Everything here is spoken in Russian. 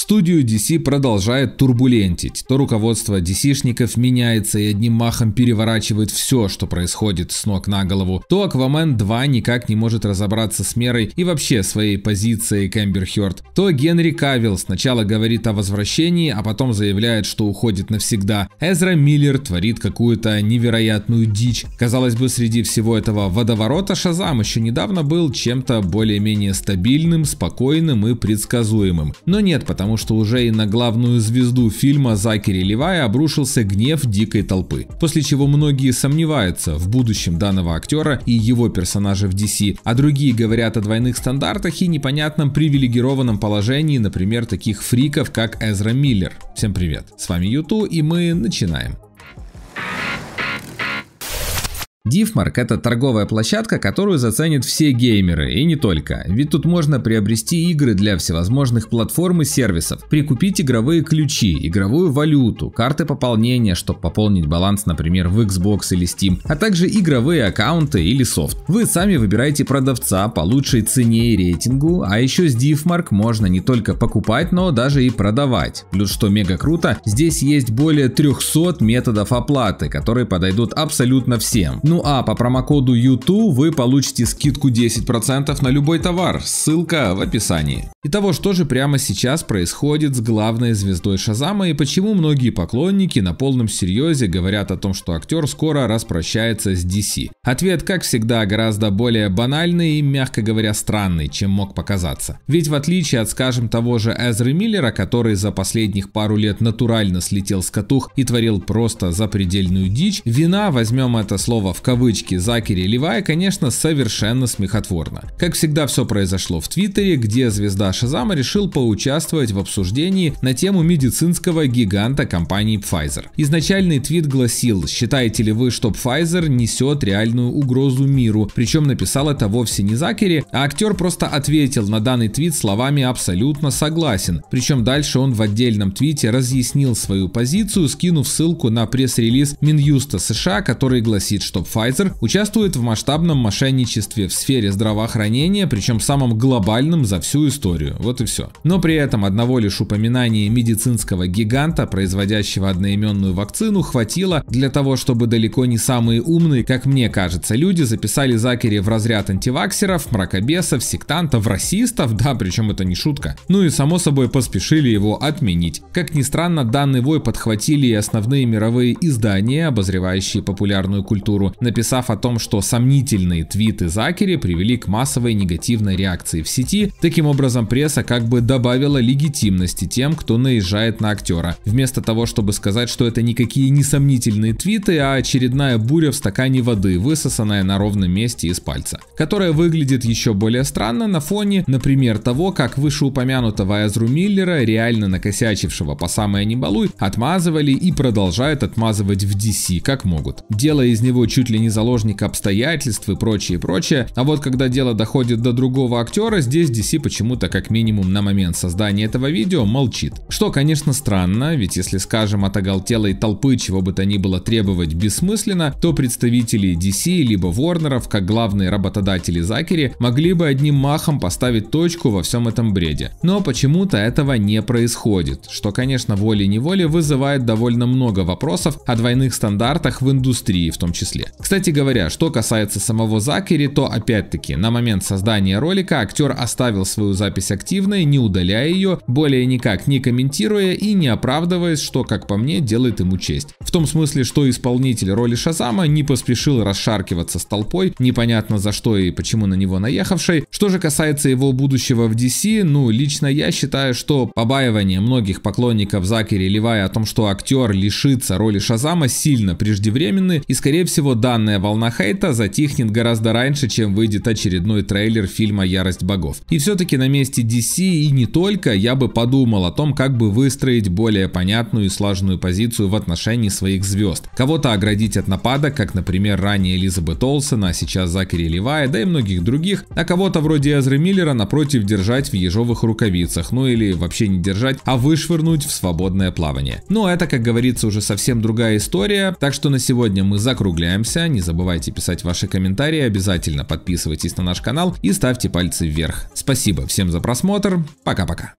Студию DC продолжает турбулентить. То руководство DC-шников меняется и одним махом переворачивает все, что происходит с ног на голову. То Аквамен 2 никак не может разобраться с мерой и вообще своей позицией Кэмбер Хёрд. То Генри Кавилл сначала говорит о возвращении, а потом заявляет, что уходит навсегда. Эзра Миллер творит какую-то невероятную дичь. Казалось бы, среди всего этого водоворота Шазам еще недавно был чем-то более-менее стабильным, спокойным и предсказуемым. Но нет, потому потому что уже и на главную звезду фильма Закери Левая обрушился гнев дикой толпы. После чего многие сомневаются в будущем данного актера и его персонажа в DC, а другие говорят о двойных стандартах и непонятном привилегированном положении, например, таких фриков, как Эзра Миллер. Всем привет, с вами Юту и мы начинаем. Дифмарк – это торговая площадка, которую заценят все геймеры, и не только. Ведь тут можно приобрести игры для всевозможных платформ и сервисов, прикупить игровые ключи, игровую валюту, карты пополнения, чтобы пополнить баланс, например, в Xbox или Steam, а также игровые аккаунты или софт. Вы сами выбираете продавца по лучшей цене и рейтингу, а еще с Дифмарк можно не только покупать, но даже и продавать. Плюс, что мега круто, здесь есть более 300 методов оплаты, которые подойдут абсолютно всем. Ну ну а по промокоду YouTube вы получите скидку 10% на любой товар, ссылка в описании. Итого, что же прямо сейчас происходит с главной звездой Шазама и почему многие поклонники на полном серьезе говорят о том, что актер скоро распрощается с DC? Ответ, как всегда, гораздо более банальный и, мягко говоря, странный, чем мог показаться. Ведь в отличие от, скажем, того же Эзры Миллера, который за последних пару лет натурально слетел с катух и творил просто запредельную дичь, вина, возьмем это слово в кавычки Закери Левая, конечно, совершенно смехотворно. Как всегда, все произошло в Твиттере, где звезда Шазама решил поучаствовать в обсуждении на тему медицинского гиганта компании Pfizer. Изначальный твит гласил «Считаете ли вы, что Pfizer несет реальную угрозу миру?» Причем написал это вовсе не Закери, а актер просто ответил на данный твит словами «абсолютно согласен». Причем дальше он в отдельном твите разъяснил свою позицию, скинув ссылку на пресс-релиз Минюста США, который гласит, что Pfizer участвует в масштабном мошенничестве в сфере здравоохранения, причем самым глобальным за всю историю. Вот и все. Но при этом одного лишь упоминания медицинского гиганта, производящего одноименную вакцину, хватило для того, чтобы далеко не самые умные, как мне кажется, люди записали Закери в разряд антиваксеров, мракобесов, сектантов, расистов, да, причем это не шутка. Ну и само собой поспешили его отменить. Как ни странно, данный вой подхватили и основные мировые издания, обозревающие популярную культуру, написав о том, что сомнительные твиты Закери привели к массовой негативной реакции в сети. Таким образом, пресса как бы добавила легитимности тем, кто наезжает на актера. Вместо того, чтобы сказать, что это никакие не сомнительные твиты, а очередная буря в стакане воды, высосанная на ровном месте из пальца, которая выглядит еще более странно на фоне, например, того, как вышеупомянутого Эзру Миллера, реально накосячившего по самое небалуй, отмазывали и продолжают отмазывать в DC как могут, делая из него чуть чуть ли не заложника обстоятельств и прочее, и прочее. А вот когда дело доходит до другого актера, здесь DC почему-то как минимум на момент создания этого видео молчит. Что, конечно, странно, ведь если, скажем, от оголтелой толпы чего бы то ни было требовать бессмысленно, то представители DC либо Ворнеров, как главные работодатели Закери, могли бы одним махом поставить точку во всем этом бреде. Но почему-то этого не происходит, что, конечно, волей-неволей вызывает довольно много вопросов о двойных стандартах в индустрии в том числе. Кстати говоря, что касается самого Закери, то опять-таки, на момент создания ролика актер оставил свою запись активной, не удаляя ее, более никак не комментируя и не оправдываясь, что, как по мне, делает ему честь. В том смысле, что исполнитель роли Шазама не поспешил расшаркиваться с толпой, непонятно за что и почему на него наехавшей. Что же касается его будущего в DC, ну, лично я считаю, что побаивание многих поклонников Закери Левая о том, что актер лишится роли Шазама, сильно преждевременны и, скорее всего, да, данная волна хейта затихнет гораздо раньше, чем выйдет очередной трейлер фильма «Ярость богов». И все-таки на месте DC и не только я бы подумал о том, как бы выстроить более понятную и слаженную позицию в отношении своих звезд. Кого-то оградить от нападок, как, например, ранее Элизабет Олсен, а сейчас Закери Левая, да и многих других, а кого-то вроде Эзры Миллера, напротив, держать в ежовых рукавицах, ну или вообще не держать, а вышвырнуть в свободное плавание. Но ну, а это, как говорится, уже совсем другая история, так что на сегодня мы закругляемся понравился. Не забывайте писать ваши комментарии, обязательно подписывайтесь на наш канал и ставьте пальцы вверх. Спасибо всем за просмотр, пока-пока.